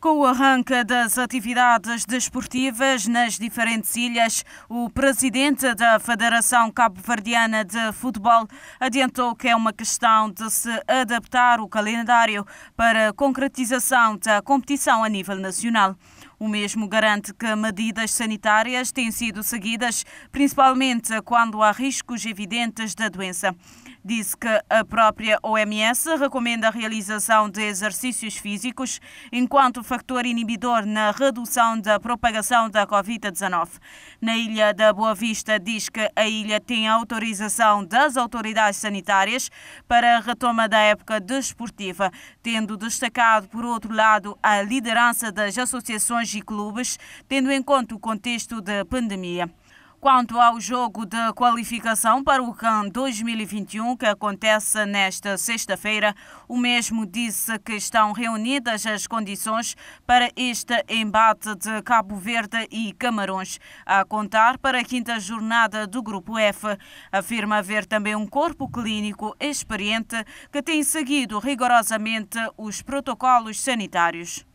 Com o arranque das atividades desportivas nas diferentes ilhas, o presidente da Federação Cabo-Verdiana de Futebol adiantou que é uma questão de se adaptar o calendário para a concretização da competição a nível nacional. O mesmo garante que medidas sanitárias têm sido seguidas, principalmente quando há riscos evidentes da doença. Disse que a própria OMS recomenda a realização de exercícios físicos enquanto fator inibidor na redução da propagação da Covid-19. Na ilha da Boa Vista, diz que a ilha tem autorização das autoridades sanitárias para a retoma da época desportiva, tendo destacado, por outro lado, a liderança das associações e clubes, tendo em conta o contexto da pandemia. Quanto ao jogo de qualificação para o CAN 2021, que acontece nesta sexta-feira, o mesmo disse que estão reunidas as condições para este embate de Cabo Verde e Camarões, a contar para a quinta jornada do Grupo F. Afirma haver também um corpo clínico experiente que tem seguido rigorosamente os protocolos sanitários.